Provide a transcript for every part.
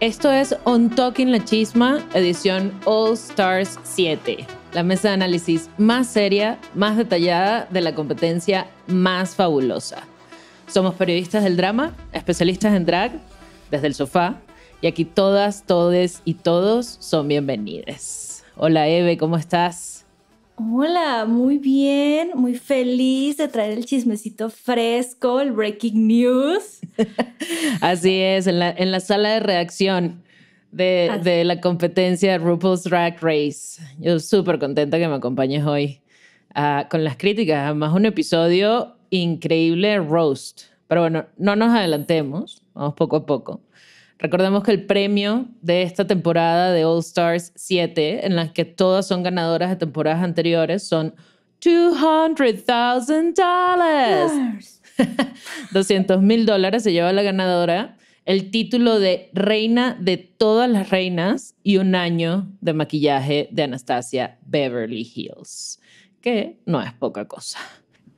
Esto es On Talking La Chisma, edición All Stars 7, la mesa de análisis más seria, más detallada de la competencia más fabulosa. Somos periodistas del drama, especialistas en drag, desde el sofá, y aquí todas, todes y todos son bienvenidos. Hola Eve, ¿cómo estás? Hola, muy bien, muy feliz de traer el chismecito fresco, el breaking news. Así es, en la, sala de reacción de, la competencia RuPaul's Drag Race. Yo súper contenta que me acompañes hoy ah, con las críticas. Además, un episodio increíble, Roast. Pero bueno, no nos adelantemos, vamos poco a poco. Recordemos que el premio de esta temporada de All Stars 7, en las que todas son ganadoras de temporadas anteriores, son 200,000 $200,000 200 dólares se lleva la ganadora el título de Reina de todas las reinas y un año de maquillaje de Anastasia Beverly Hills, que no es poca cosa.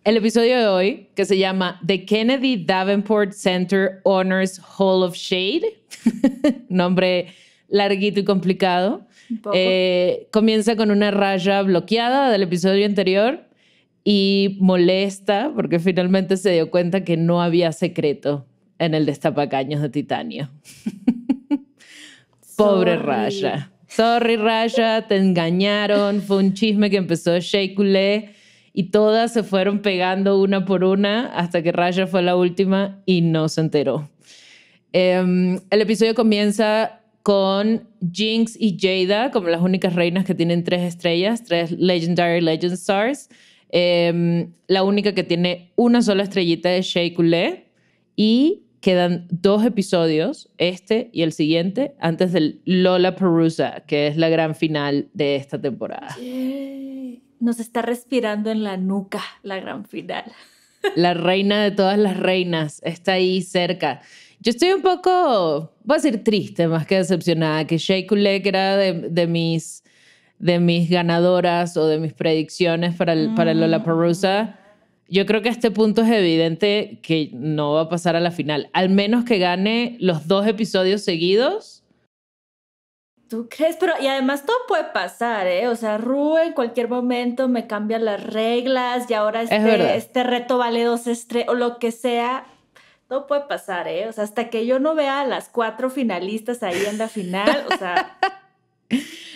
El episodio de hoy, que se llama The Kennedy Davenport Center Honors Hall of Shade, nombre larguito y complicado. Eh, comienza con una raya bloqueada del episodio anterior y molesta porque finalmente se dio cuenta que no había secreto en el destapacaños de titanio. Pobre Raya. Sorry, Raya, te engañaron. Fue un chisme que empezó Sheikule y todas se fueron pegando una por una hasta que Raya fue la última y no se enteró. Em, el episodio comienza con Jinx y Jada como las únicas reinas que tienen tres estrellas, tres Legendary Legend Stars. Em, la única que tiene una sola estrellita es Shea y quedan dos episodios, este y el siguiente, antes del Lola Perusa, que es la gran final de esta temporada. Nos está respirando en la nuca la gran final. La reina de todas las reinas está ahí cerca. Yo estoy un poco, voy a decir triste más que decepcionada, que Shea Leclerc era de, mis, de mis ganadoras o de mis predicciones para, para mm. Lola Perusa, yo creo que a este punto es evidente que no va a pasar a la final, al menos que gane los dos episodios seguidos. ¿Tú crees? Pero, y además todo puede pasar, ¿eh? O sea, Ru en cualquier momento me cambia las reglas y ahora este, este reto vale dos estrellas o lo que sea todo puede pasar, ¿eh? O sea, hasta que yo no vea a las cuatro finalistas ahí en la final, o sea...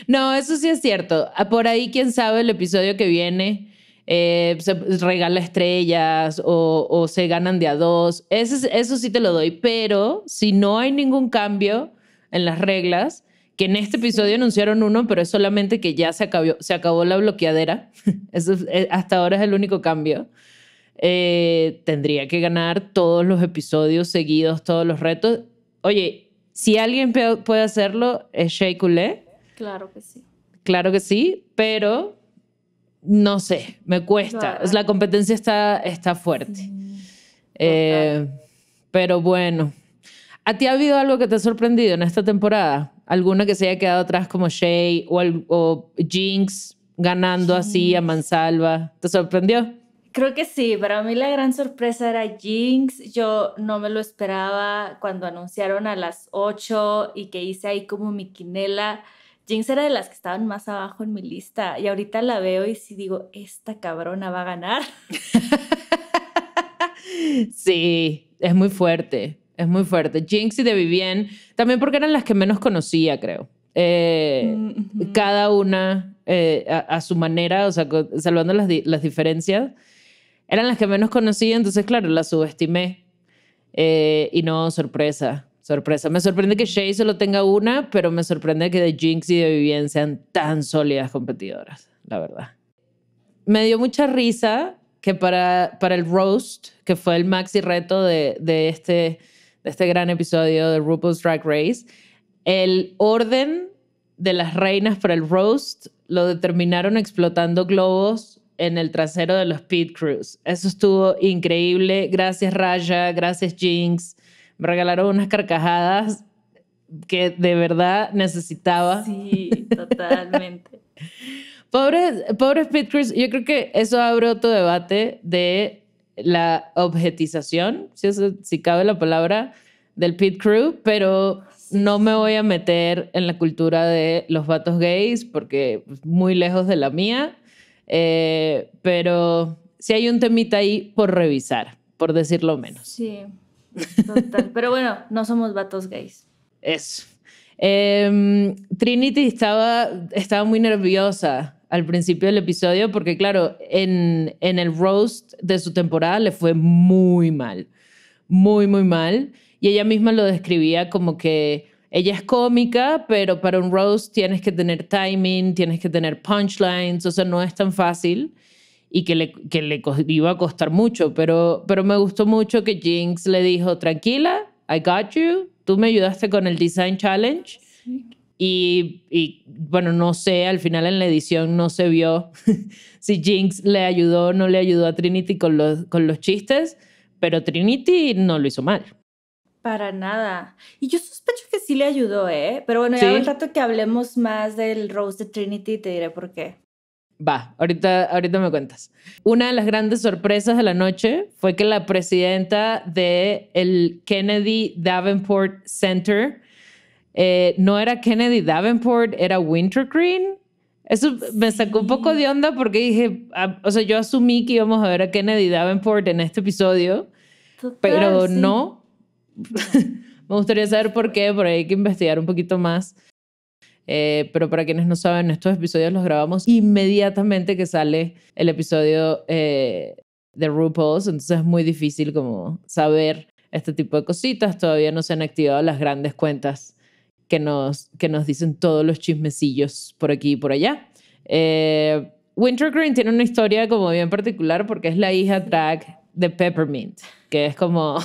No, eso sí es cierto. Ah, por ahí, quién sabe, el episodio que viene eh, se regala estrellas o, se ganan de a dos. Eso, sí te lo doy. Pero si no hay ningún cambio en las reglas, que en este episodio anunciaron uno, pero es solamente que ya se acabó, se acabó la bloqueadera. Eso, eh, hasta ahora es el único cambio. Eh, tendría que ganar todos los episodios seguidos, todos los retos. Oye, si alguien puede hacerlo, es Shea culé Claro que sí. Claro que sí, pero no sé, me cuesta. La competencia está, está fuerte. Mm, eh, pero bueno, ¿a ti ha habido algo que te ha sorprendido en esta temporada? ¿Alguna que se haya quedado atrás como Jay o, Jinx ganando así a mansalva? ¿Te sorprendió? Creo que sí, para mí la gran sorpresa era Jinx, yo no me lo esperaba cuando anunciaron a las 8 y que hice ahí como mi quinela. Jinx era de las que estaban más abajo en mi lista y ahorita la veo y sí digo, esta cabrona va a ganar. sí, es muy fuerte, es muy fuerte. Jinx y de Vivien, también porque eran las que menos conocía, creo. Eh, mm, cada una eh, a, su manera, o sea, salvando las, las diferencias eran las que menos conocía, entonces claro, las subestimé. Eh, y no, sorpresa, sorpresa. Me sorprende que Shay solo tenga una, pero me sorprende que de Jinx y de Vivian sean tan sólidas competidoras, la verdad. Me dio mucha risa que para, para el roast, que fue el maxi reto de, este, de este gran episodio de RuPaul's Drag Race, el orden de las reinas para el roast lo determinaron explotando globos en el trasero de los pit crews. Eso estuvo increíble. Gracias Raya, gracias Jinx. Me regalaron unas carcajadas que de verdad necesitaba. Sí, totalmente. pobres, pobres pit crews, yo creo que eso abre otro debate de la objetización, si, si cabe la palabra, del pit crew, pero no me voy a meter en la cultura de los vatos gays porque pues, muy lejos de la mía. Eh, pero si hay un temita ahí por revisar, por decirlo menos. Sí, total. pero bueno, no somos vatos gays. Eso. Em, Trinity estaba, estaba muy nerviosa al principio del episodio porque, claro, en, en el roast de su temporada le fue muy mal, muy, muy mal. Y ella misma lo describía como que ella es cómica, pero para un roast tienes que tener timing, tienes que tener punchlines, o sea, no es tan fácil y que le, iba a costar mucho, pero, me gustó mucho que Jinx le dijo, tranquila, I got you, tú me ayudaste con el Design Challenge. Y, bueno, no sé, al final en la edición no se vio si Jinx le ayudó o no le ayudó a Trinity con los chistes, pero Trinity no lo hizo mal. Para nada. Y yo sospecho que sí le ayudó, ¿eh? Pero bueno, ya en un rato que hablemos más del Rose de Trinity te diré por qué. Va, ahorita, ahorita me cuentas. Una de las grandes sorpresas de la noche fue que la presidenta del el Kennedy Davenport Center eh, no era Kennedy Davenport, era Wintergreen. Eso me sacó un poco de onda porque dije, ah, o sea, yo asumí que íbamos a ver a Kennedy Davenport en este episodio, pero no me gustaría saber por qué, por ahí hay que investigar un poquito más. Eh, pero para quienes no saben, estos episodios los grabamos inmediatamente que sale el episodio eh, de RuPaul's, entonces es muy difícil como saber este tipo de cositas. Todavía no se han activado las grandes cuentas que nos, que nos dicen todos los chismecillos por aquí y por allá. Eh, Wintergreen tiene una historia como bien particular porque es la hija drag de Peppermint, que es como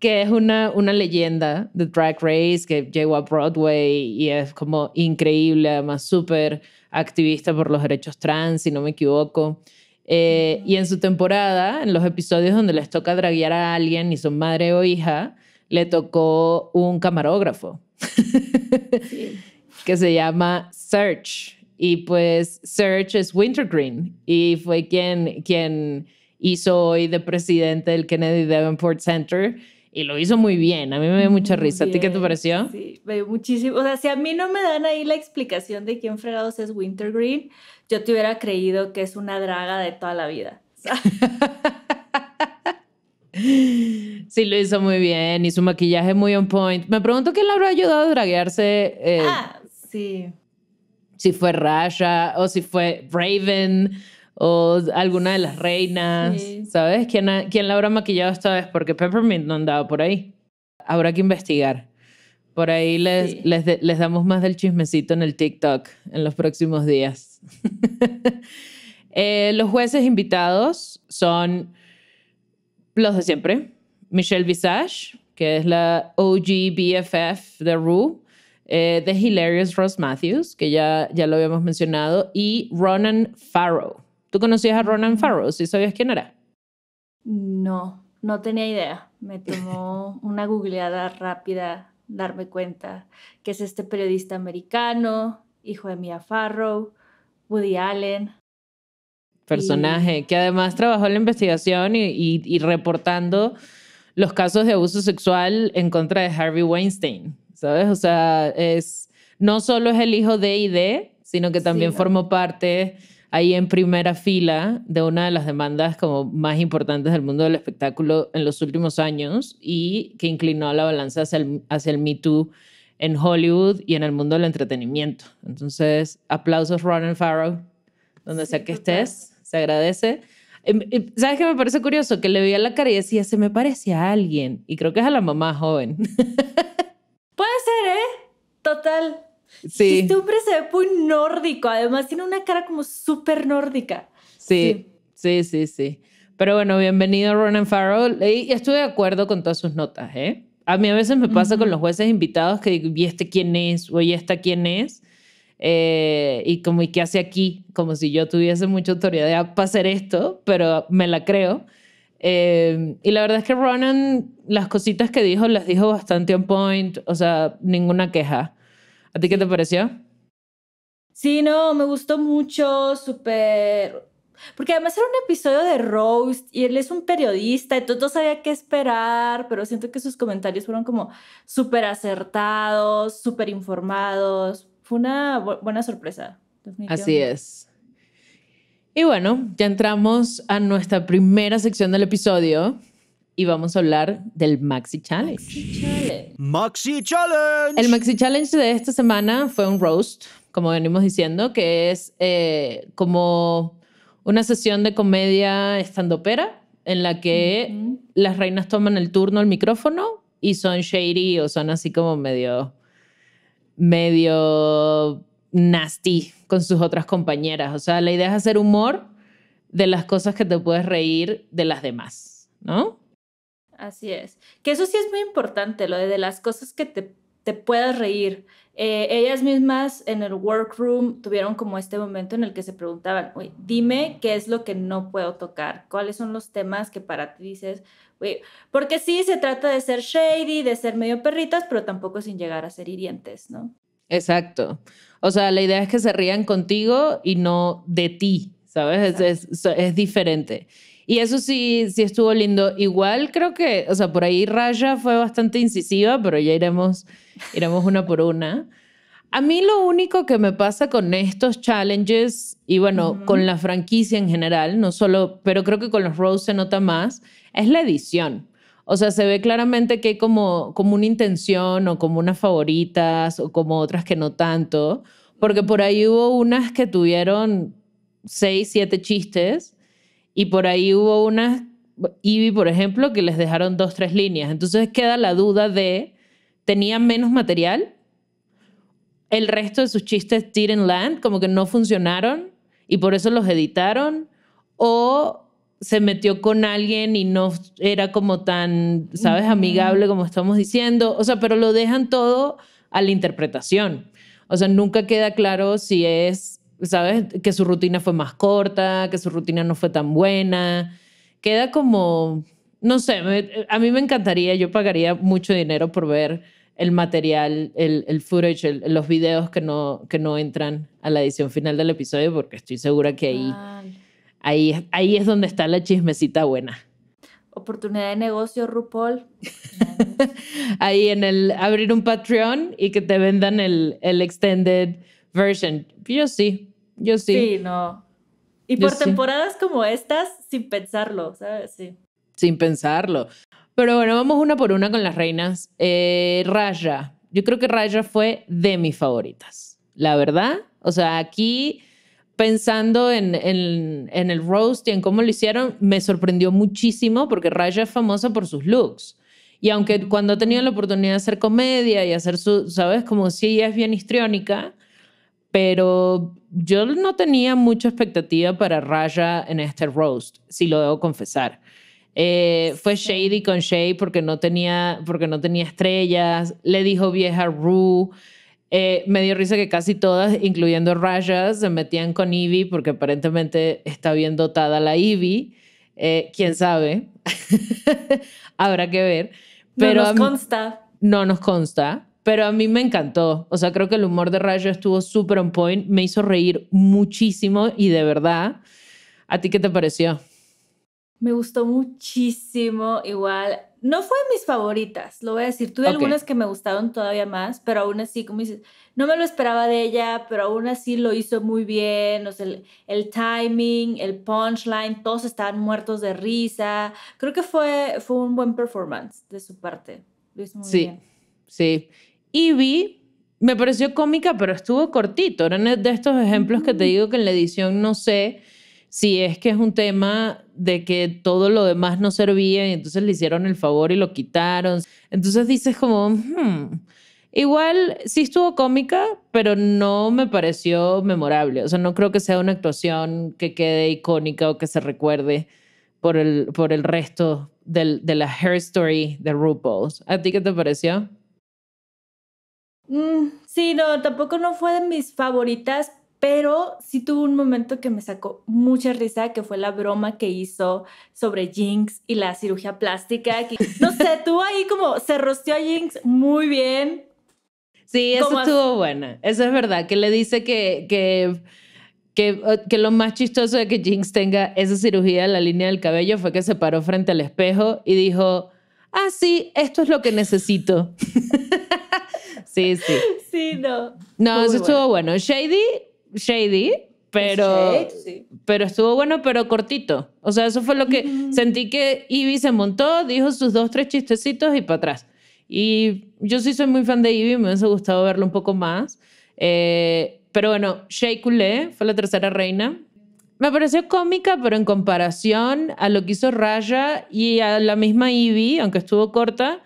que es una, una leyenda de Drag Race, que llegó a Broadway y es como increíble, además súper activista por los derechos trans, si no me equivoco. Eh, y en su temporada, en los episodios donde les toca draguear a alguien y su madre o hija, le tocó un camarógrafo que se llama Search. Y pues Search es Wintergreen y fue quien, quien hizo hoy de presidente del Kennedy Davenport Center y lo hizo muy bien. A mí me dio mucha risa. ti qué te pareció? Sí, me dio muchísimo. O sea, si a mí no me dan ahí la explicación de quién fregados es Wintergreen, yo te hubiera creído que es una draga de toda la vida. Sí, lo hizo muy bien y su maquillaje muy on point. Me pregunto quién le habrá ayudado a draguearse. Eh, ah, sí. Si fue Rasha o si fue Raven o alguna de las reinas, ¿sabes? ¿Quién, ¿Quién la habrá maquillado esta vez? Porque Peppermint no andaba por ahí. Habrá que investigar. Por ahí les, les, les damos más del chismecito en el TikTok en los próximos días. Eh, los jueces invitados son los de siempre. Michelle Visage, que es la OG BFF eh, de Rue. The Hilarious Ross Matthews, que ya, ya lo habíamos mencionado. Y Ronan Farrow ¿Tú conocías a Ronan mm. Farrow? ¿Sí sabías quién era? No, no tenía idea. Me tomó una googleada rápida darme cuenta que es este periodista americano, hijo de Mia Farrow, Woody Allen. Personaje que además trabajó en la investigación y, reportando los casos de abuso sexual en contra de Harvey Weinstein, ¿sabes? O sea, es, no solo es el hijo de y de, sino que también formó parte ahí en primera fila de una de las demandas como más importantes del mundo del espectáculo en los últimos años y que inclinó la balanza hacia el, hacia el Me Too en Hollywood y en el mundo del entretenimiento. Entonces, aplausos Ronan Farrow, donde sea que estés, se agradece. Em, em, ¿Sabes qué me parece curioso? Que le veía la cara y decía, se me parece a alguien. Y creo que es a la mamá joven. Puede ser, ¿eh? Total. Sí. Este hombre se ve muy nórdico, además tiene una cara como súper nórdica. Sí, sí, sí, sí, Pero bueno, bienvenido Ronan Farrell. Y estuve de acuerdo con todas sus notas, ¿eh? A mí a veces me pasa con los jueces invitados que digo, ¿y este quién es? ¿O y esta quién es? Eh, y como, ¿y qué hace aquí? Como si yo tuviese mucha autoridad para hacer esto, pero me la creo. Em, y la verdad es que Ronan, las cositas que dijo, las dijo bastante on point, o sea, ninguna queja. ¿A ti qué te pareció? Sí, no, me gustó mucho, súper... Porque además era un episodio de Roast y él es un periodista, entonces no sabía qué esperar, pero siento que sus comentarios fueron como súper acertados, súper informados. Fue una buena sorpresa. Así es. Y bueno, ya entramos a nuestra primera sección del episodio, y vamos a hablar del Maxi Challenge. Maxi Challenge. El Maxi Challenge de esta semana fue un roast, como venimos diciendo, que es eh, como una sesión de comedia estandopera en la que las reinas toman el turno al micrófono y son shady o son así como medio medio nasty con sus otras compañeras. O sea, la idea es hacer humor de las cosas que te puedes reír de las demás, ¿no? Así es. Que eso sí es muy importante, lo de las cosas que te, te puedas reír. Eh, ellas mismas en el workroom tuvieron como este momento en el que se preguntaban, Oye, dime qué es lo que no puedo tocar, cuáles son los temas que para ti dices, Oye, porque sí se trata de ser shady, de ser medio perritas, pero tampoco sin llegar a ser hirientes, ¿no? Exacto. O sea, la idea es que se rían contigo y no de ti, ¿sabes? es, es diferente. Y eso sí, sí estuvo lindo. Igual creo que, o sea, por ahí Raya fue bastante incisiva, pero ya iremos, iremos una por una. A mí lo único que me pasa con estos challenges y bueno, con la franquicia en general, no solo, pero creo que con los Rose se nota más, es la edición. O sea, se ve claramente que hay como, como una intención o como unas favoritas o como otras que no tanto, porque por ahí hubo unas que tuvieron seis, siete chistes y por ahí hubo unas, Ivy, por ejemplo, que les dejaron dos, tres líneas. Entonces queda la duda de, ¿tenían menos material? ¿El resto de sus chistes didn't land? Como que no funcionaron y por eso los editaron. ¿O se metió con alguien y no era como tan, ¿sabes?, amigable como estamos diciendo. O sea, pero lo dejan todo a la interpretación. O sea, nunca queda claro si es ¿sabes? Que su rutina fue más corta, que su rutina no fue tan buena. Queda como, no sé, a mí me encantaría, yo pagaría mucho dinero por ver el material, el, el footage, los videos que no, que no entran a la edición final del episodio, porque estoy segura que ahí, ahí, ahí es donde está la chismecita buena. Oportunidad de negocio, RuPaul. ahí en el abrir un Patreon y que te vendan el, el extended version. Yo sí, yo sí. Sí, no. Y por temporadas como estas, sin pensarlo, ¿sabes? Sí. Sin pensarlo. Pero bueno, vamos una por una con las reinas. Eh, Raya. Yo creo que Raya fue de mis favoritas. La verdad. O sea, aquí pensando en, en, en, el roast y en cómo lo hicieron, me sorprendió muchísimo porque Raya es famosa por sus looks. Y aunque cuando ha tenido la oportunidad de hacer comedia y hacer su, ¿sabes? Como si ella es bien histriónica, pero yo no tenía mucha expectativa para Raya en este roast, si lo debo confesar. Eh, fue shady con Shay porque no tenía, porque no tenía estrellas. Le dijo vieja Ru. Eh, me dio risa que casi todas, incluyendo Raya, se metían con Ivy porque aparentemente está bien dotada la Ivy. Eh, quién sabe, habrá que ver. Pero no nos consta. No nos consta pero a mí me encantó. O sea, creo que el humor de Rayo estuvo súper on point, me hizo reír muchísimo y de verdad. ¿A ti qué te pareció? Me gustó muchísimo, igual. No fue mis favoritas, lo voy a decir. Tuve algunas que me gustaron todavía más, pero aún así, como dices, no me lo esperaba de ella, pero aún así lo hizo muy bien. O sea, el, timing, el punchline, todos estaban muertos de risa. Creo que fue, fue un buen performance de su parte. Lo hizo muy bien. Sí, sí. Y vi, me pareció cómica, pero estuvo cortito. Eran de estos ejemplos que te digo que en la edición no sé si es que es un tema de que todo lo demás no servía y entonces le hicieron el favor y lo quitaron. Entonces dices como, hmm, igual sí estuvo cómica, pero no me pareció memorable. O sea, no creo que sea una actuación que quede icónica o que se recuerde por el, por el resto del, de la hair story de RuPaul. ¿A ti qué te pareció? Mm, sí, no, tampoco no fue de mis favoritas, pero sí tuvo un momento que me sacó mucha risa, que fue la broma que hizo sobre Jinx y la cirugía plástica. no sé, tuvo ahí como, se rosteó a Jinx muy bien. Sí, eso estuvo buena. Eso es verdad, que le dice que, que, que, oh, que lo más chistoso de que Jinx tenga esa cirugía en la línea del cabello fue que se paró frente al espejo y dijo, ah, sí, esto es lo que necesito. Sí, sí. Sí, no. No, eso estuvo bueno. Shady, shady, pero, pero estuvo bueno, pero cortito. O sea, eso fue lo que sentí que Ivy se montó, dijo sus dos, tres chistecitos y para atrás. Y yo sí soy muy fan de Ivy, me hubiese gustado verlo un poco más. Eh, pero bueno, Shea fue la tercera reina. Me pareció cómica, pero en comparación a lo que hizo Raya y a la misma Ivy, aunque estuvo corta,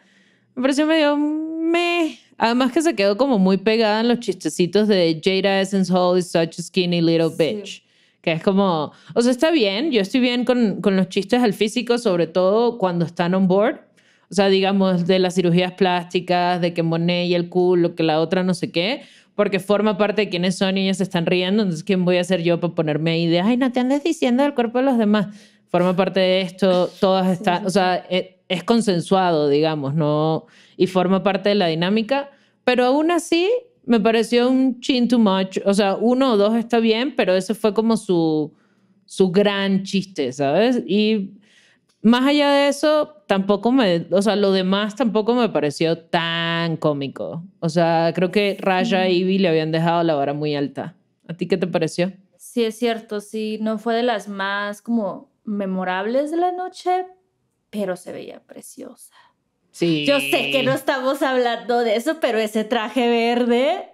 me pareció medio meh. Además que se quedó como muy pegada en los chistecitos de Jada Essence Hall is such a skinny little bitch. Que es como, o sea, está bien, yo estoy bien con, con los chistes al físico, sobre todo cuando están on board. O sea, digamos, de las cirugías plásticas, de que Monet y el culo, que la otra no sé qué, porque forma parte de quiénes son y ellas se están riendo, entonces, ¿quién voy a ser yo para ponerme ahí de, ay, no te andes diciendo del cuerpo de los demás? Forma parte de esto, todas están, o sea... Eh, es consensuado, digamos, ¿no? Y forma parte de la dinámica, pero aún así me pareció un chin too much. O sea, uno o dos está bien, pero ese fue como su, su gran chiste, ¿sabes? Y más allá de eso, tampoco me, o sea, lo demás tampoco me pareció tan cómico. O sea, creo que Raya y Ivy le habían dejado la vara muy alta. ¿A ti qué te pareció? Sí, es cierto, sí, no fue de las más como memorables de la noche, pero se veía preciosa. Sí. Yo sé que no estamos hablando de eso, pero ese traje verde.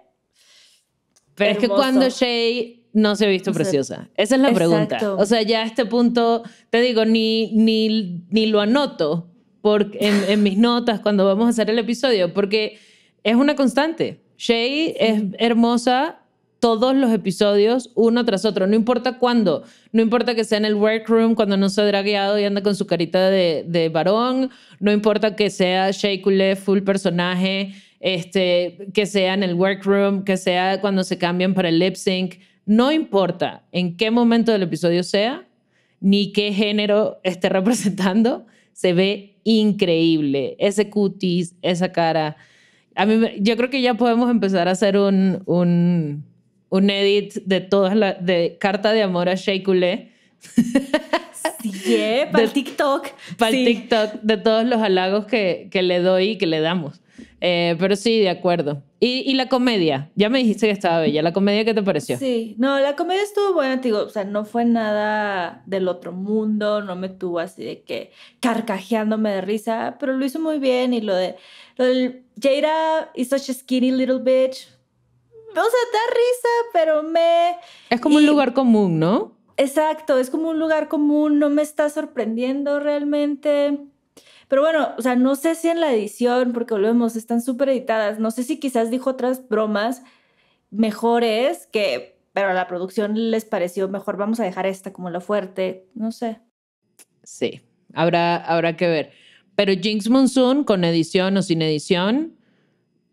Pero es que cuando Shay no se ha visto preciosa. Esa es la pregunta. O sea, ya a este punto, te digo, ni, ni, ni lo anoto porque en, en, mis notas cuando vamos a hacer el episodio, porque es una constante. Shay es hermosa todos los episodios uno tras otro, no importa cuándo, no importa que sea en el workroom cuando no se ha dragueado y anda con su carita de, varón, no importa que sea Lev, full personaje, este, que sea en el workroom, que sea cuando se cambian para el lip sync, no importa en qué momento del episodio sea, ni qué género esté representando, se ve increíble, ese cutis, esa cara. A mí, yo creo que ya podemos empezar a hacer un, un un edit de todas las de Carta de Amor a Shea Así para el TikTok. Para TikTok, de todos los halagos que, le doy y que le damos. Eh, pero sí, de acuerdo. Y, la comedia, ya me dijiste que estaba bella. ¿La comedia qué te pareció? Sí, no, la comedia estuvo buena, digo, o sea, no fue nada del otro mundo, no me tuvo así de que carcajeándome de risa, pero lo hizo muy bien y lo de, lo Jada is such a skinny little bitch, o sea, da risa, pero me... Es como un lugar común, ¿no? Exacto, es como un lugar común, no me está sorprendiendo realmente. Pero bueno, o sea, no sé si en la edición, porque volvemos, están súper editadas, no sé si quizás dijo otras bromas mejores que, pero a la producción les pareció mejor, vamos a dejar esta como la fuerte, no sé. Sí, habrá, habrá que ver. Pero Jinx Monsoon, con edición o sin edición,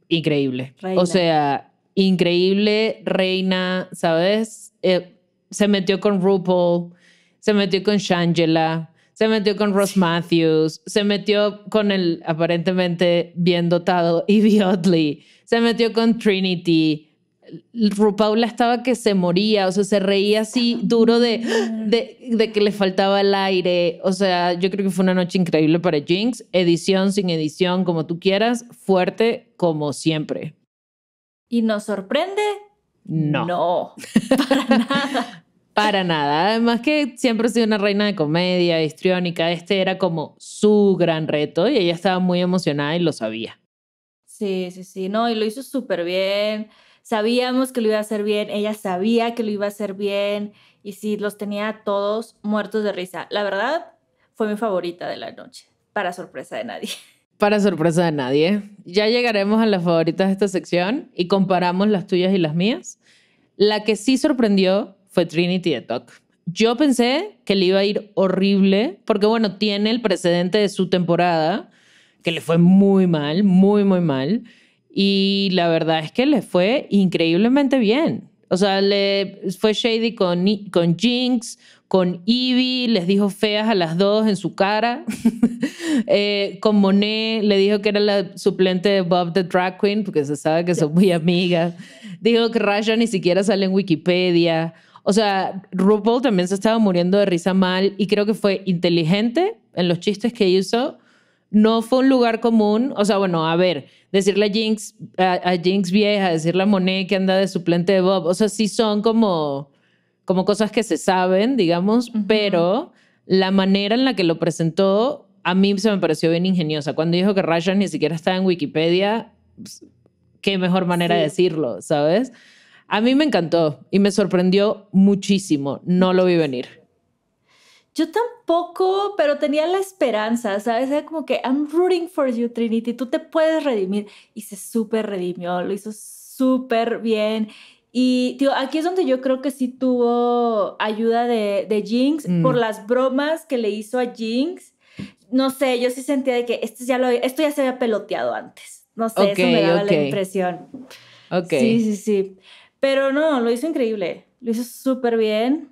increíble. O sea, increíble reina, ¿sabes? Eh, se metió con RuPaul, se metió con Shangela, se metió con Ross Matthews, se metió con el aparentemente bien dotado Evie Oddly, se metió con Trinity. RuPaul estaba que se moría, o sea, se reía así duro de, de que le faltaba el aire. O sea, yo creo que fue una noche increíble para Jinx. Edición sin edición, como tú quieras, fuerte como siempre. ¿Y nos sorprende? No. No, para nada. Para nada. Además que siempre ha sido una reina de comedia, histriónica. Este era como su gran reto y ella estaba muy emocionada y lo sabía. Sí, sí, sí. No, y lo hizo súper bien. Sabíamos que lo iba a hacer bien. Ella sabía que lo iba a hacer bien. Y sí, los tenía todos muertos de risa. La verdad, fue mi favorita de la noche, para sorpresa de nadie. Para sorpresa de nadie, ya llegaremos a las favoritas de esta sección y comparamos las tuyas y las mías. La que sí sorprendió fue Trinity de Talk. Yo pensé que le iba a ir horrible, porque bueno, tiene el precedente de su temporada, que le fue muy mal, muy, muy mal. Y la verdad es que le fue increíblemente bien. O sea, le fue shady con, con Jinx, con Ivy les dijo feas a las dos en su cara, eh, con Monet le dijo que era la suplente de Bob the Drag Queen, porque se sabe que son muy amigas, dijo que Raja ni siquiera sale en Wikipedia, o sea, RuPaul también se estaba muriendo de risa mal y creo que fue inteligente en los chistes que hizo. No fue un lugar común, o sea, bueno, a ver, decirle Jinx, a, a Jinx vieja, decirle a Monet que anda de suplente de Bob, o sea, sí son como como cosas que se saben, digamos, pero la manera en la que lo presentó a mí se me pareció bien ingeniosa. Cuando dijo que Ryan ni siquiera estaba en Wikipedia, pues, qué mejor manera de decirlo, ¿sabes? A mí me encantó y me sorprendió muchísimo. No lo vi venir. Yo tampoco, pero tenía la esperanza, ¿sabes? Era como que, I'm rooting for you, Trinity, tú te puedes redimir. Y se súper redimió, lo hizo súper bien. Y tío, aquí es donde yo creo que sí tuvo ayuda de, Jinx mm. por las bromas que le hizo a Jinx. No sé, yo sí sentía de que esto ya, lo, ya se había peloteado antes. No sé, eso me daba la impresión. Okay Sí, sí, sí. Pero no, lo hizo increíble. Lo hizo súper bien.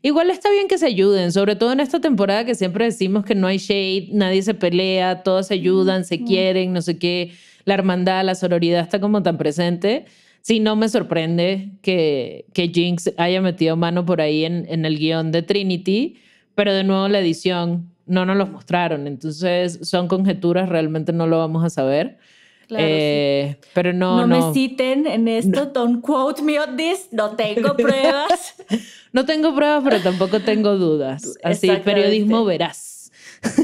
Igual está bien que se ayuden, sobre todo en esta temporada que siempre decimos que no hay shade, nadie se pelea, todos se ayudan, se quieren, no sé qué, la hermandad, la sororidad está como tan presente sí, no me sorprende que, que Jinx haya metido mano por ahí en, en el guión de Trinity, pero de nuevo la edición no nos los mostraron, entonces son conjeturas, realmente no lo vamos a saber. Claro, eh, Pero no, no, me citen en esto, don't quote me on this, no tengo pruebas. no tengo pruebas, pero tampoco tengo dudas. Así, periodismo verás.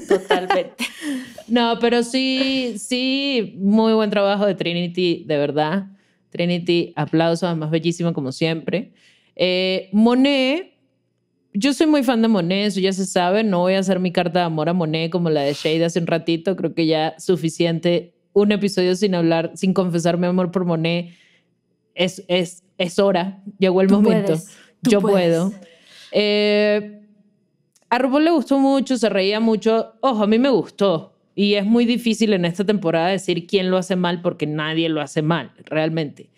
Totalmente. no, pero sí, sí, muy buen trabajo de Trinity, de verdad. Trinity, aplausos, además bellísima como siempre. Eh, Monet, yo soy muy fan de Monet, eso ya se sabe, no voy a hacer mi carta de amor a Monet como la de Shade hace un ratito, creo que ya suficiente un episodio sin hablar, sin confesar mi amor por Monet, es, es, hora, llegó el momento, yo puedo. Eh, a RuPaul le gustó mucho, se reía mucho, ojo, a mí me gustó, y es muy difícil en esta temporada decir quién lo hace mal porque nadie lo hace mal, realmente.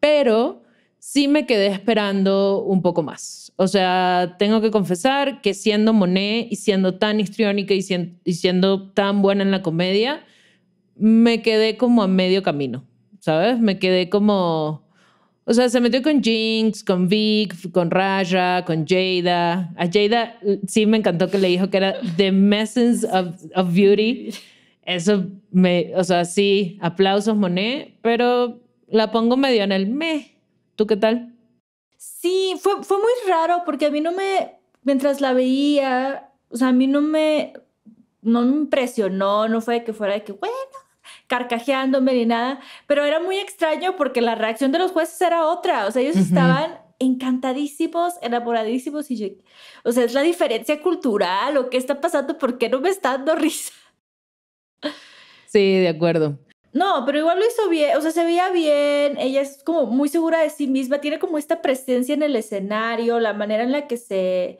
Pero sí me quedé esperando un poco más. O sea, tengo que confesar que siendo Monet y siendo tan histriónica y, siendo, y siendo tan buena en la comedia, me quedé como a medio camino, ¿sabes? Me quedé como o sea, se metió con Jinx, con Vic, con Raja, con Jada. A Jada mm, sí me encantó que le dijo que era The Messence of, Beauty. Eso me, o sea, sí, aplausos Monet, pero la pongo medio en el me. ¿Tú qué tal? Sí, fue, fue muy raro porque a mí no me, mientras la veía, o sea, a mí no me, no me impresionó, no fue de que fuera de que, bueno, carcajeándome ni nada, pero era muy extraño porque la reacción de los jueces era otra, o sea, ellos estaban encantadísimos, enamoradísimos y o sea, es la diferencia cultural o qué está pasando, por qué no me está dando risa. Sí, de acuerdo. No, pero igual lo hizo bien, o sea, se veía bien, ella es como muy segura de sí misma, tiene como esta presencia en el escenario, la manera en la que se,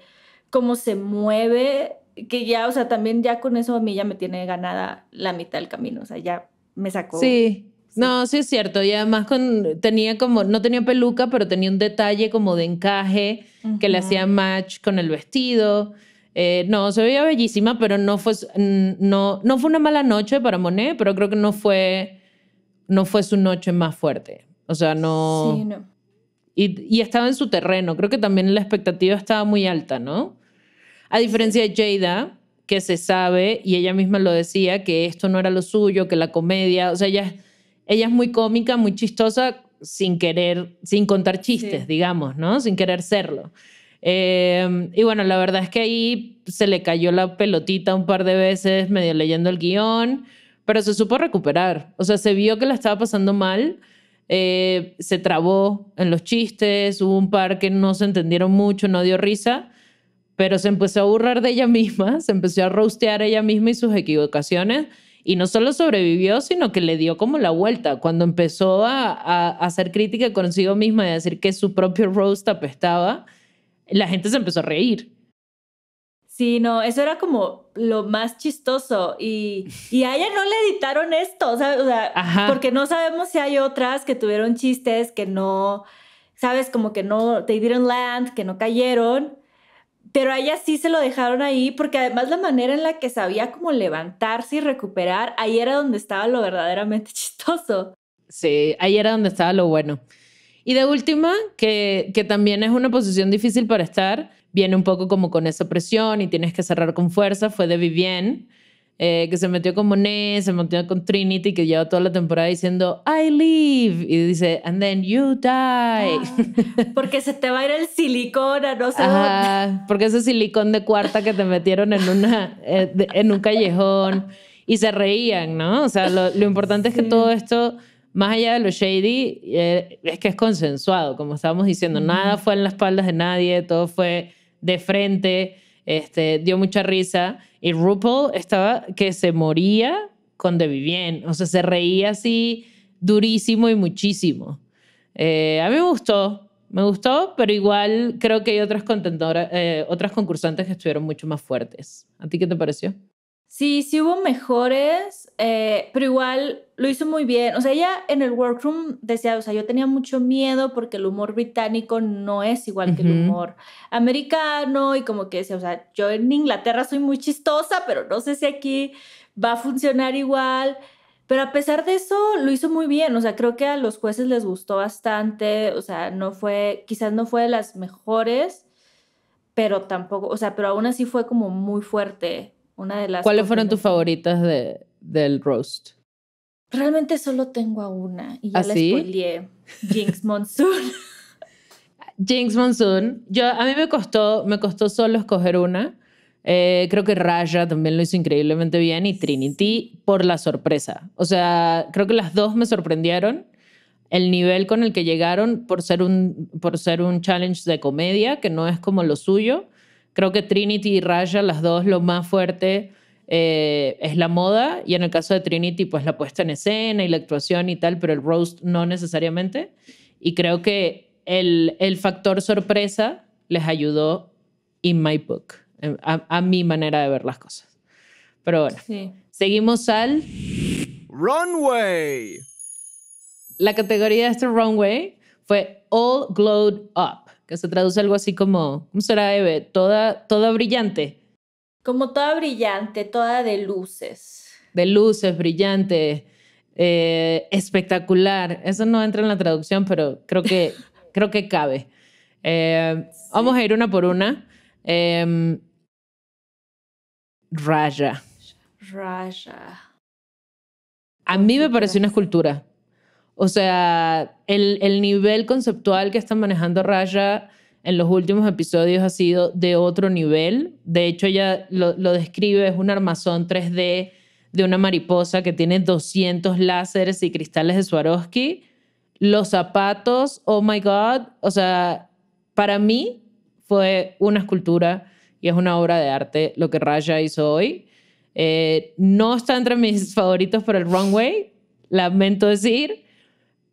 Como se mueve, que ya, o sea, también ya con eso a mí ya me tiene ganada la mitad del camino, o sea, ya me sacó. Sí. No, sí es cierto. Y además con, tenía como, no tenía peluca, pero tenía un detalle como de encaje que le hacía match con el vestido. Eh, no, se veía bellísima, pero no fue, no, no fue una mala noche para Monet, pero creo que no fue, no fue su noche más fuerte. O sea, no... Sí, no. Y, y, estaba en su terreno. Creo que también la expectativa estaba muy alta, ¿no? A diferencia de Jada, que se sabe, y ella misma lo decía, que esto no era lo suyo, que la comedia, o sea, ella, ella es muy cómica, muy chistosa, sin querer, sin contar chistes, digamos, ¿no? Sin querer serlo. Eh, y bueno, la verdad es que ahí se le cayó la pelotita un par de veces, medio leyendo el guión, pero se supo recuperar. O sea, se vio que la estaba pasando mal, eh, se trabó en los chistes, hubo un par que no se entendieron mucho, no dio risa, pero se empezó a burlar de ella misma, se empezó a roastear ella misma y sus equivocaciones. Y no solo sobrevivió, sino que le dio como la vuelta cuando empezó a, hacer crítica consigo misma y a decir que su propio roast apestaba. La gente se empezó a reír. Sí, no, eso era como lo más chistoso. Y, y a ella no le editaron esto, o porque no sabemos si hay otras que tuvieron chistes que no, sabes, como que no, te dieron land, que no cayeron. Pero a ella sí se lo dejaron ahí porque además la manera en la que sabía como levantarse y recuperar, ahí era donde estaba lo verdaderamente chistoso. Sí, ahí era donde estaba lo bueno. Y de última, que, que también es una posición difícil para estar, viene un poco como con esa presión y tienes que cerrar con fuerza, fue de Vivienne eh, que se metió con Monet, se metió con Trinity, que lleva toda la temporada diciendo, I live, y dice, and then you die. Ah, porque se te va a ir el silicona, no sé Porque ese silicón de cuarta que te metieron en, una, eh, en un callejón y se reían, ¿no? O sea, lo, importante es que todo esto, más allá de lo shady, eh, es que es consensuado, como estábamos diciendo, nada fue en las espaldas de nadie, todo fue de frente este, dio mucha risa. Y RuPaul estaba que se moría con The O sea, se reía así durísimo y muchísimo. Eh, a mí me gustó, me gustó, pero igual creo que hay otras, eh, otras concursantes que estuvieron mucho más fuertes. ¿A ti qué te pareció? Sí, sí hubo mejores, eh, pero igual lo hizo muy bien. O sea, ella en el workroom decía, o sea, yo tenía mucho miedo porque el humor británico no es igual que el humor americano y como que decía, o sea, yo en Inglaterra soy muy chistosa, pero no sé si aquí va a funcionar igual. Pero a pesar de eso, lo hizo muy bien. O sea, creo que a los jueces les gustó bastante. O sea, no fue, quizás no fue de las mejores, pero tampoco, o sea, pero aún así fue como muy fuerte de las ¿Cuáles fueron tus favoritas de, del roast? Realmente solo tengo a una y ya ¿Ah, la Jinx Monsoon. Jinx Monsoon. Yo, a mí me costó, me costó solo escoger una. Eh, creo que Raya también lo hizo increíblemente bien y Trinity por la sorpresa. O sea, creo que las dos me sorprendieron. El nivel con el que llegaron por ser un, por ser un challenge de comedia, que no es como lo suyo. Creo que Trinity y Raya, las dos, lo más fuerte eh, es la moda y en el caso de Trinity, pues la puesta en escena y la actuación y tal, pero el roast no necesariamente. Y creo que el, el factor sorpresa les ayudó in my book, eh, a, mi manera de ver las cosas. Pero bueno, seguimos al... Runway. La categoría de este runway fue All Glowed Up que se traduce algo así como, ¿cómo será Eve? Toda, toda brillante. Como toda brillante, toda de luces. De luces, brillante, eh, espectacular. Eso no entra en la traducción, pero creo que, creo que cabe. Eh, vamos a ir una por una. Em, raya. Raya. A mí me parece una escultura. O sea, el, nivel conceptual que está manejando Raya en los últimos episodios ha sido de otro nivel. De hecho, ella lo, describe, es un armazón 3D de una mariposa que tiene 200 láseres y cristales de Swarovski. Los zapatos, oh my God, o sea, para mí fue una escultura y es una obra de arte lo que Raya hizo hoy. Eh, no está entre mis favoritos por el runway, lamento decir,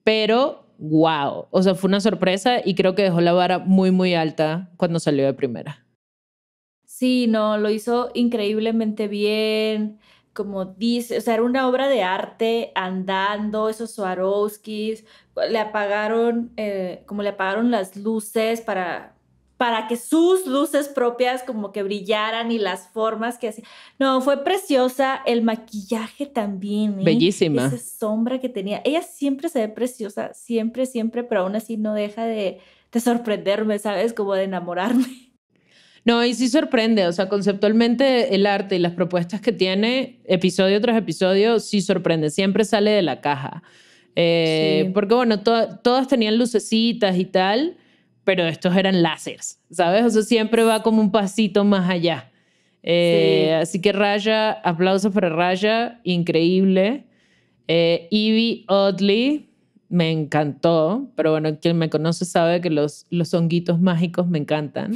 pero wow, o sea, fue una sorpresa y creo que dejó la vara muy, muy alta cuando salió de primera. Sí, no, lo hizo increíblemente bien, como dice, o sea, era una obra de arte andando, esos Swarovskis, le apagaron, eh, como le apagaron las luces para para que sus luces propias como que brillaran y las formas que hacía. No, fue preciosa. El maquillaje también. ¿eh? Bellísima. Esa sombra que tenía. Ella siempre se ve preciosa, siempre, siempre, pero aún así no deja de, sorprenderme, ¿sabes? Como de enamorarme. No, y sí sorprende, o sea, conceptualmente el arte y las propuestas que tiene, episodio tras episodio, sí sorprende, siempre sale de la caja. Eh, porque bueno, todas tenían lucecitas y tal, pero estos eran láseres, ¿sabes? Eso sea, siempre va como un pasito más allá. Eh, así que Raya, aplausos para Raya, increíble. Eh, Evie Oddly, me encantó, pero bueno, quien me conoce sabe que los, los honguitos mágicos me encantan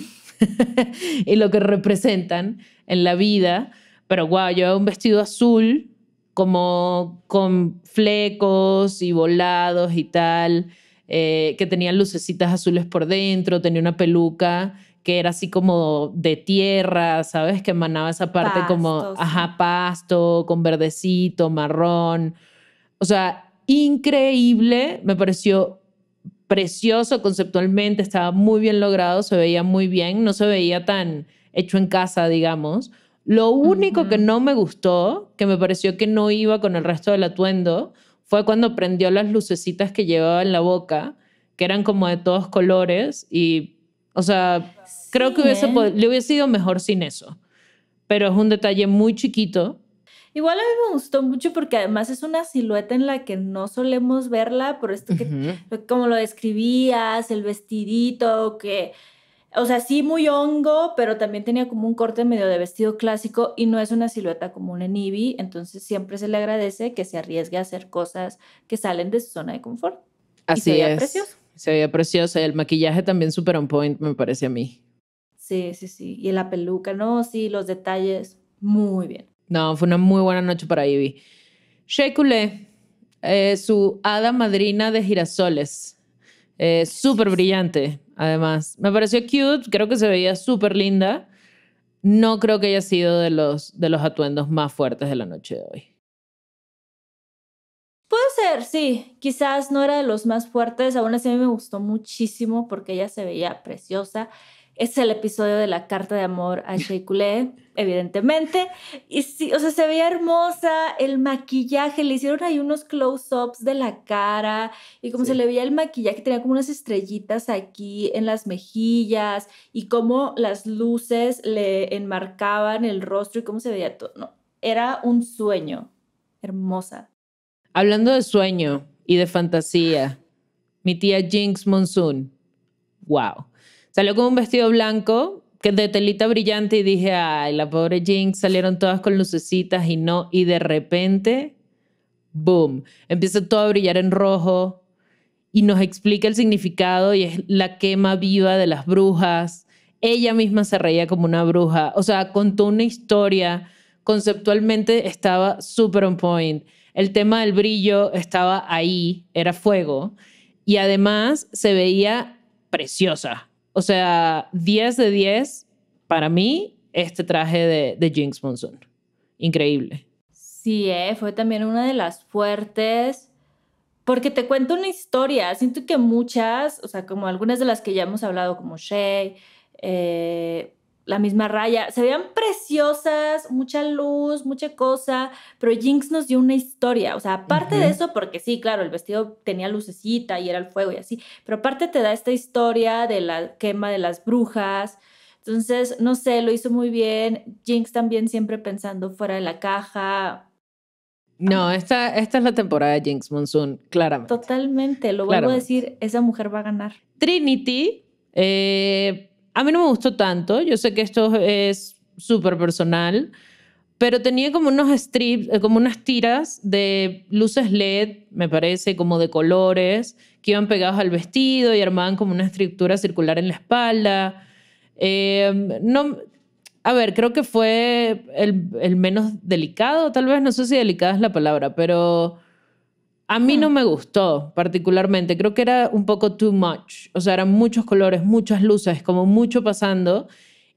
y lo que representan en la vida. Pero wow, un vestido azul, como con flecos y volados y tal. Eh, que tenía lucecitas azules por dentro, tenía una peluca que era así como de tierra, ¿sabes? Que emanaba esa parte como, ajá, pasto, con verdecito, marrón. O sea, increíble, me pareció precioso conceptualmente, estaba muy bien logrado, se veía muy bien, no se veía tan hecho en casa, digamos. Lo único que no me gustó, que me pareció que no iba con el resto del atuendo, fue cuando prendió las lucecitas que llevaba en la boca, que eran como de todos colores y, o sea, creo que ¿eh? le hubiese ido mejor sin eso. Pero es un detalle muy chiquito. Igual a mí me gustó mucho porque además es una silueta en la que no solemos verla, por esto que, como lo describías, el vestidito, que o sea, sí muy hongo, pero también tenía como un corte medio de vestido clásico y no es una silueta común en Ivy, entonces siempre se le agradece que se arriesgue a hacer cosas que salen de su zona de confort. Así se es. Precioso. Se veía preciosa y el maquillaje también super on point, me parece a mí. Sí, sí, sí. Y la peluca, no, sí, los detalles, muy bien. No, fue una muy buena noche para Ivy. Shekule, eh, su hada madrina de girasoles, eh, súper brillante además. Me pareció cute, creo que se veía súper linda. No creo que haya sido de los, de los atuendos más fuertes de la noche de hoy. Puede ser, sí. Quizás no era de los más fuertes, aún así a mí me gustó muchísimo porque ella se veía preciosa es el episodio de la carta de amor a Shea evidentemente. Y sí, o sea, se veía hermosa, el maquillaje, le hicieron ahí unos close-ups de la cara y como se le veía el maquillaje, tenía como unas estrellitas aquí en las mejillas y cómo las luces le enmarcaban el rostro y cómo se veía todo. era un sueño, hermosa. Hablando de sueño y de fantasía, mi tía Jinx Monsoon, wow Salió con un vestido blanco que de telita brillante y dije, ay, la pobre Jinx, salieron todas con lucecitas y no, y de repente, boom, empieza todo a brillar en rojo y nos explica el significado y es la quema viva de las brujas. Ella misma se reía como una bruja, o sea, contó una historia, conceptualmente estaba súper on point. El tema del brillo estaba ahí, era fuego. Y además se veía preciosa. O sea, 10 de 10 para mí este traje de, de Jinx Monsoon. Increíble. Sí, eh, fue también una de las fuertes. Porque te cuento una historia. Siento que muchas, o sea, como algunas de las que ya hemos hablado, como Shay, eh, la misma raya. Se veían preciosas, mucha luz, mucha cosa, pero Jinx nos dio una historia. O sea, aparte de eso, porque sí, claro, el vestido tenía lucecita y era el fuego y así, pero aparte te da esta historia de la quema de las brujas. Entonces, no sé, lo hizo muy bien. Jinx también siempre pensando fuera de la caja. No, esta, esta es la temporada de Jinx Monsoon, claramente. Totalmente, lo vuelvo a decir, esa mujer va a ganar. Trinity, eh, a mí no me gustó tanto, yo sé que esto es súper personal, pero tenía como unos strips, eh, como unas tiras de luces LED, me parece, como de colores, que iban pegados al vestido y armaban como una estructura circular en la espalda. Eh, no, a ver, creo que fue el, el, menos delicado, tal vez, no sé si delicada es la palabra, pero a mí hmm. no me gustó particularmente, creo que era un poco too much, o sea, eran muchos colores, muchas luces, como mucho pasando,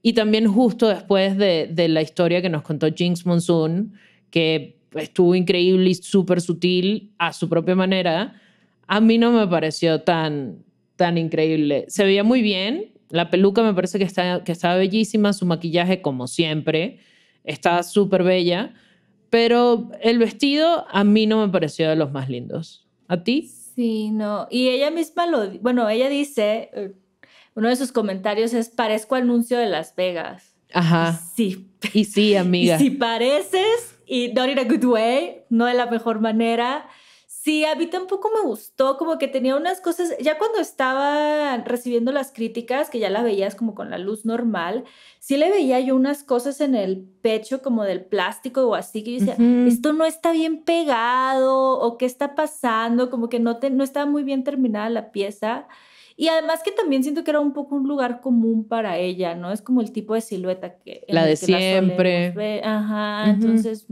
y también justo después de, la historia que nos contó Jinx Monsoon, que estuvo increíble y súper sutil a su propia manera, a mí no me pareció tan, tan increíble. Se veía muy bien, la peluca me parece que, está, que estaba bellísima, su maquillaje como siempre, estaba súper bella pero el vestido a mí no me pareció de los más lindos. ¿A ti? Sí, no. Y ella misma lo, bueno, ella dice, eh, uno de sus comentarios es, parezco anuncio de Las Vegas. Ajá. Sí. Y sí, amiga. Y si pareces, y not a good way, no de la mejor manera. Sí, a mí tampoco me gustó, como que tenía unas cosas, ya cuando estaba recibiendo las críticas, que ya la veías como con la luz normal, sí le veía yo unas cosas en el pecho como del plástico o así, que yo decía, esto no está bien pegado o qué está pasando, como que no, te, no estaba muy bien terminada la pieza. Y además que también siento que era un poco un lugar común para ella, ¿no? Es como el tipo de silueta que... La de siempre. La Ajá, entonces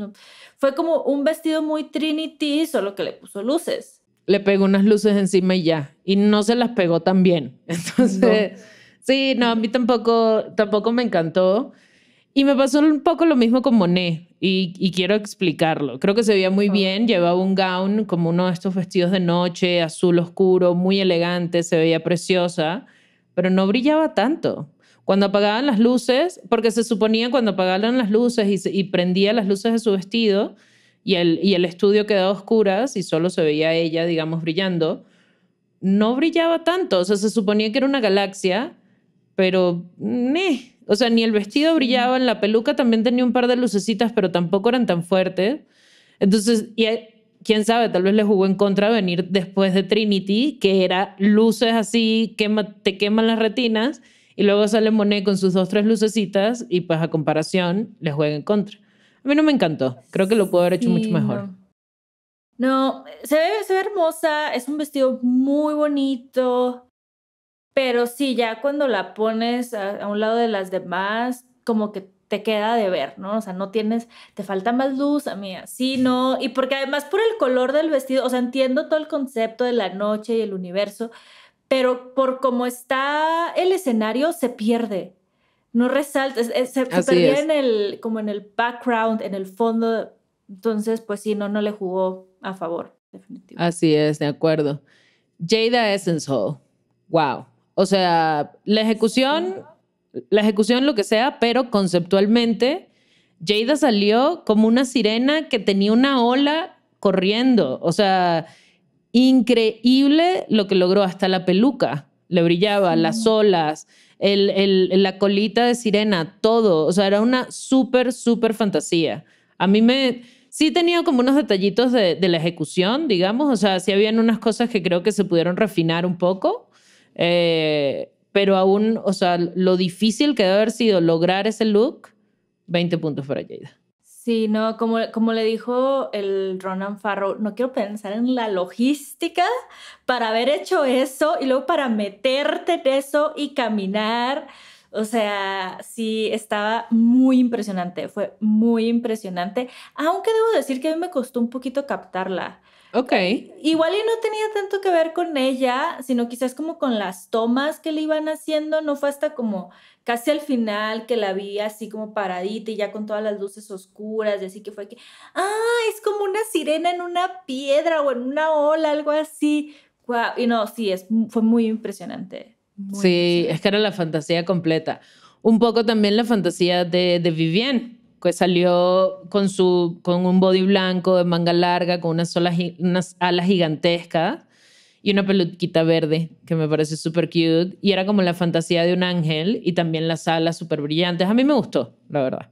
fue como un vestido muy Trinity, solo que le puso luces. Le pegó unas luces encima y ya. Y no se las pegó tan bien. Entonces, sí, no, a mí tampoco, tampoco me encantó. Y me pasó un poco lo mismo con Monet y, quiero explicarlo. Creo que se veía muy bien, llevaba un gown como uno de estos vestidos de noche, azul oscuro, muy elegante, se veía preciosa, pero no brillaba tanto. Cuando apagaban las luces, porque se suponía cuando apagaban las luces y, prendía las luces de su vestido y el, estudio quedaba a oscuras y solo se veía ella, digamos, brillando, no brillaba tanto. O sea, se suponía que era una galaxia, pero... Mm, o sea, ni el vestido brillaba, en la peluca también tenía un par de lucecitas, pero tampoco eran tan fuertes. Entonces, y quién sabe, tal vez le jugó en contra venir después de Trinity, que era luces así, quema, te queman las retinas, y luego sale Monet con sus dos, tres lucecitas, y pues a comparación, le juega en contra. A mí no me encantó, creo que lo puedo haber hecho mucho mejor. No. se ve hermosa, es un vestido muy bonito, pero sí, ya cuando la pones a, un lado de las demás, como que te queda de ver, ¿no? O sea, no tienes, te falta más luz, amiga. Sí, no. Y porque además por el color del vestido, o sea, entiendo todo el concepto de la noche y el universo, pero por cómo está el escenario se pierde. No resalta, se, se en el, como en el background, en el fondo. Entonces, pues sí, no, no le jugó a favor, definitivamente. Así es, de acuerdo. Jada Essence Hall. Wow. O sea, la ejecución, la ejecución, lo que sea, pero conceptualmente, Jada salió como una sirena que tenía una ola corriendo. O sea, increíble lo que logró hasta la peluca. Le brillaba, las olas, el, la colita de sirena, todo. O sea, era una súper, súper fantasía. A mí me... Sí tenía como unos detallitos de, de, la ejecución, digamos. O sea, sí habían unas cosas que creo que se pudieron refinar un poco. Eh, pero aún, o sea, lo difícil que debe haber sido lograr ese look, 20 puntos para Jada. Sí, no, como, como le dijo el Ronan Farrow, no quiero pensar en la logística para haber hecho eso y luego para meterte en eso y caminar. O sea, sí, estaba muy impresionante, fue muy impresionante, aunque debo decir que a mí me costó un poquito captarla. Ok. Igual y no tenía tanto que ver con ella, sino quizás como con las tomas que le iban haciendo, no fue hasta como casi al final que la vi así como paradita y ya con todas las luces oscuras y así que fue que, ah, es como una sirena en una piedra o en una ola, algo así. Y no, sí, es, fue muy impresionante. sí, es que era la fantasía completa. Un poco también la fantasía de, de que salió con, su, con un body blanco de manga larga, con unas, alas gigantescas y una peluquita verde, que me parece súper cute. Y era como la fantasía de un ángel y también las alas súper brillantes. A mí me gustó, la verdad.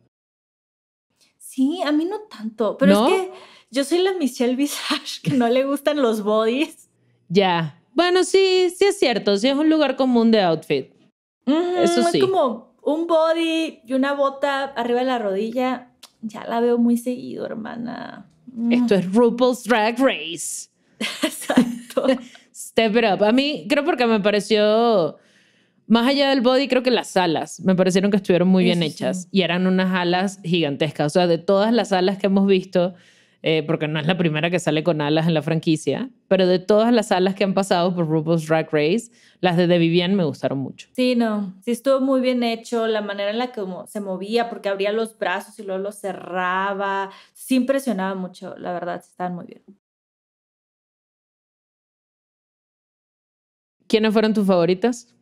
Sí, a mí no tanto, pero es que yo soy la Michelle Visage, que no le gustan los bodies. Ya. Bueno, sí, sí es cierto, sí es un lugar común de outfit. Eso sí. Es como un body y una bota arriba de la rodilla, ya la veo muy seguido, hermana. Mm. Esto es RuPaul's Drag Race. Exacto. Step it up. A mí creo porque me pareció, más allá del body, creo que las alas me parecieron que estuvieron muy bien hechas y eran unas alas gigantescas. O sea, de todas las alas que hemos visto, eh, porque no es la primera que sale con alas en la franquicia, pero de todas las alas que han pasado por RuPaul's Drag Race, las de The Vivian me gustaron mucho. Sí, no, sí estuvo muy bien hecho, la manera en la que se movía, porque abría los brazos y luego los cerraba, sí impresionaba mucho, la verdad, estaban muy bien. ¿Quiénes fueron tus favoritas?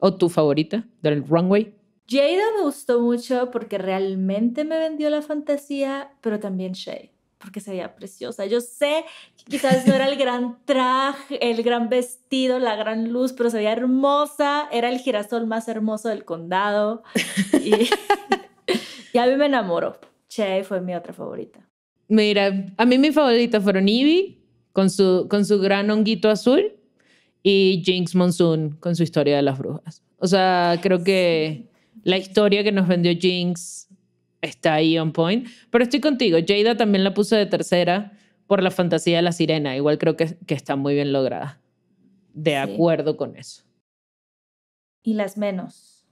¿O tu favorita del runway? Jada me gustó mucho porque realmente me vendió la fantasía, pero también Shay que se veía preciosa. Yo sé que quizás no era el gran traje, el gran vestido, la gran luz, pero se veía hermosa. Era el girasol más hermoso del condado. Y, a mí me enamoró. Che fue mi otra favorita. Mira, a mí mi favorita fueron Ivy con su, con su gran honguito azul y Jinx Monsoon con su historia de las brujas. O sea, creo que la historia que nos vendió Jinx está ahí on point. Pero estoy contigo. Jada también la puso de tercera por la fantasía de la sirena. Igual creo que, que está muy bien lograda. De acuerdo con eso. Y las menos.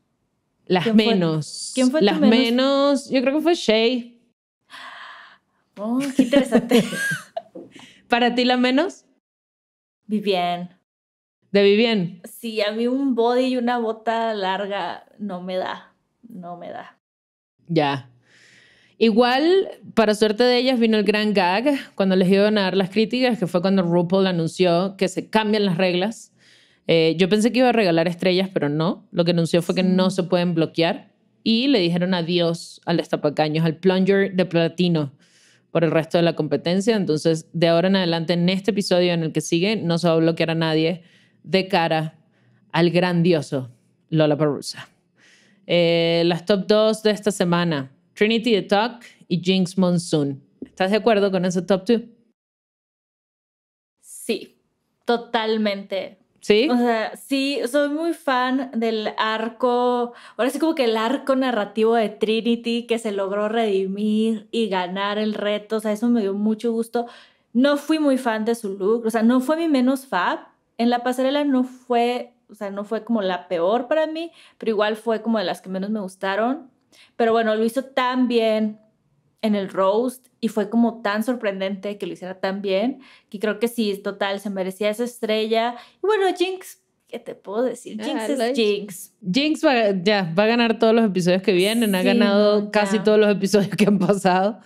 Las menos. ¿Quién fue Las menos? Yo creo que fue Shay. Oh, qué interesante. ¿Para ti la menos? Vivien. ¿De Vivien? Sí, a mí un body y una bota larga no me da. No me da. Ya. Igual, para suerte de ellas, vino el gran gag cuando les iban a dar las críticas, que fue cuando RuPaul anunció que se cambian las reglas. Eh, yo pensé que iba a regalar estrellas, pero no. Lo que anunció fue que no se pueden bloquear. Y le dijeron adiós al destapacaños, al plunger de platino por el resto de la competencia. Entonces, de ahora en adelante, en este episodio en el que sigue, no se va a bloquear a nadie de cara al grandioso Lola Parusa. Eh, las top 2 de esta semana. Trinity the Talk y Jinx Monsoon. ¿Estás de acuerdo con ese top 2? Sí, totalmente. ¿Sí? O sea, sí, soy muy fan del arco, ahora sí como que el arco narrativo de Trinity que se logró redimir y ganar el reto, o sea, eso me dio mucho gusto. No fui muy fan de su look, o sea, no fue mi menos fab. En la pasarela no fue, o sea, no fue como la peor para mí, pero igual fue como de las que menos me gustaron. Pero bueno, lo hizo tan bien en el roast y fue como tan sorprendente que lo hiciera tan bien que creo que sí, total, se merecía esa estrella. Y bueno, Jinx, ¿qué te puedo decir? Ah, Jinx es Jinx. Jinx va, ya, va a ganar todos los episodios que vienen, ha ganado casi todos los episodios que han pasado.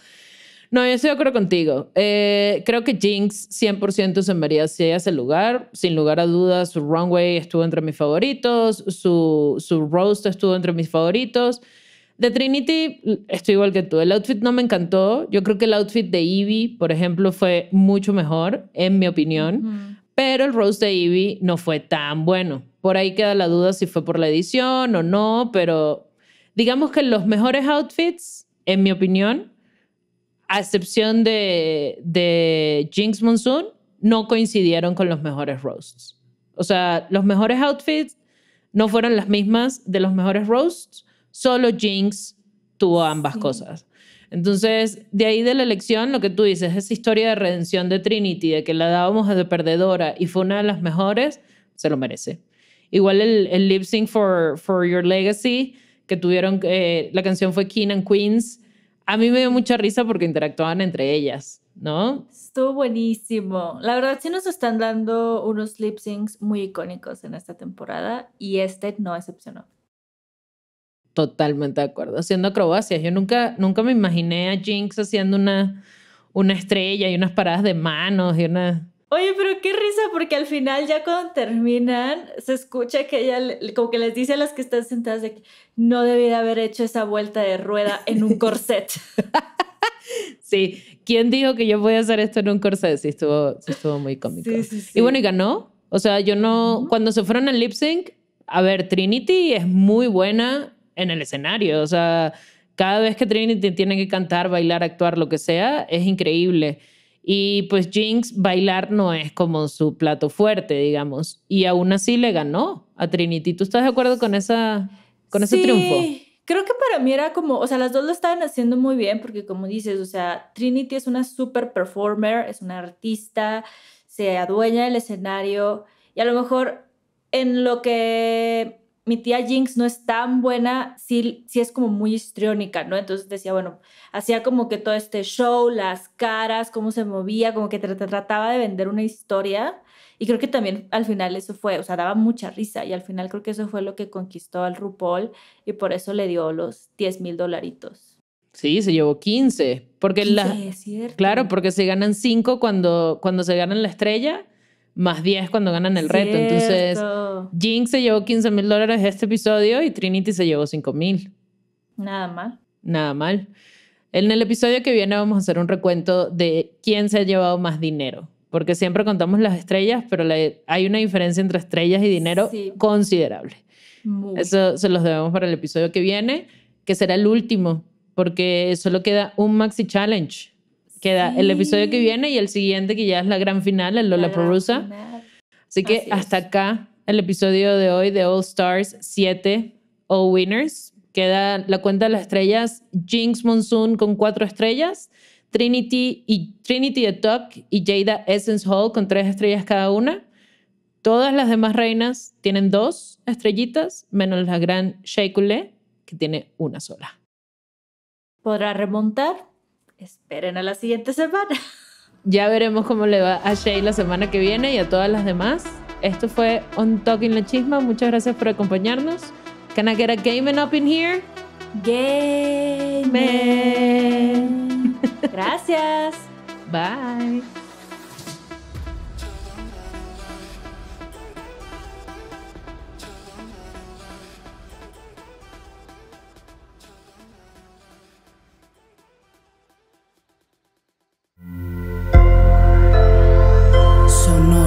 No, yo estoy de acuerdo contigo. Eh, creo que Jinx 100% se merecía ese lugar. Sin lugar a dudas, su runway estuvo entre mis favoritos, su, su roast estuvo entre mis favoritos. De Trinity, estoy igual que tú. El outfit no me encantó. Yo creo que el outfit de Ivy, por ejemplo, fue mucho mejor, en mi opinión. Pero el roast de Ivy no fue tan bueno. Por ahí queda la duda si fue por la edición o no, pero digamos que los mejores outfits, en mi opinión, a excepción de, de Jinx Monsoon, no coincidieron con los mejores roasts. O sea, los mejores outfits no fueron las mismas de los mejores roasts Solo Jinx tuvo ambas cosas. Entonces, de ahí de la elección, lo que tú dices, esa historia de redención de Trinity, de que la dábamos de perdedora y fue una de las mejores, se lo merece. Igual el, lip sync for, for Your Legacy, que tuvieron, eh, la canción fue King and Queens. A mí me dio mucha risa porque interactuaban entre ellas, ¿no? Estuvo buenísimo. La verdad, sí nos están dando unos lip syncs muy icónicos en esta temporada y este no excepcionó. Totalmente de acuerdo. Haciendo acrobacias. Yo nunca, nunca me imaginé a Jinx haciendo una, una estrella y unas paradas de manos y una... Oye, pero qué risa, porque al final ya cuando terminan, se escucha que ella, como que les dice a las que están sentadas de que no debía haber hecho esa vuelta de rueda en un corset. sí, ¿quién dijo que yo voy a hacer esto en un corset? Sí, estuvo, estuvo muy cómico. y bueno, y ganó. O sea, yo no, cuando se fueron al lip sync, a ver, Trinity es muy buena, en el escenario. O sea, cada vez que Trinity tiene que cantar, bailar, actuar, lo que sea, es increíble. Y pues Jinx bailar no es como su plato fuerte, digamos. Y aún así le ganó a Trinity. ¿Tú estás de acuerdo con, esa, con ese sí. triunfo? Creo que para mí era como, o sea, las dos lo estaban haciendo muy bien porque como dices, o sea, Trinity es una super performer, es una artista, se adueña del escenario y a lo mejor en lo que mi tía Jinx no es tan buena, sí, es como muy histriónica, ¿no? Entonces decía, bueno, hacía como que todo este show, las caras, cómo se movía, como que trataba de vender una historia. Y creo que también al final eso fue, o sea, daba mucha risa y al final creo que eso fue lo que conquistó al RuPaul y por eso le dio los 10 mil dolaritos. Sí, se llevó 15, porque la... Claro, porque se ganan 5 cuando, cuando se ganan la estrella más 10 cuando ganan el reto. Entonces, Jinx se llevó 15 mil dólares este episodio y Trinity se llevó 5 mil. Nada mal. Nada mal. En el episodio que viene vamos a hacer un recuento de quién se ha llevado más dinero. Porque siempre contamos las estrellas, pero hay una diferencia entre estrellas y dinero considerable. Eso se los debemos para el episodio que viene, que será el último, porque solo queda un maxi challenge Queda el episodio que viene y el siguiente, que ya es la gran final, el Lola Perusa. Así que hasta acá el episodio de hoy de All Stars 7 All Winners. Queda la cuenta de las estrellas Jinx Monsoon con cuatro estrellas, Trinity y Trinity talk y Jada Essence Hall con tres estrellas cada una. Todas las demás reinas tienen dos estrellitas, menos la gran Sheikule, que tiene una sola. ¿Podrá remontar? esperen a la siguiente semana. Ya veremos cómo le va a Shay la semana que viene y a todas las demás. Esto fue On Talking La Chisma. Muchas gracias por acompañarnos. Can I get a gaming up in here? Game. Gracias. Bye. Sonó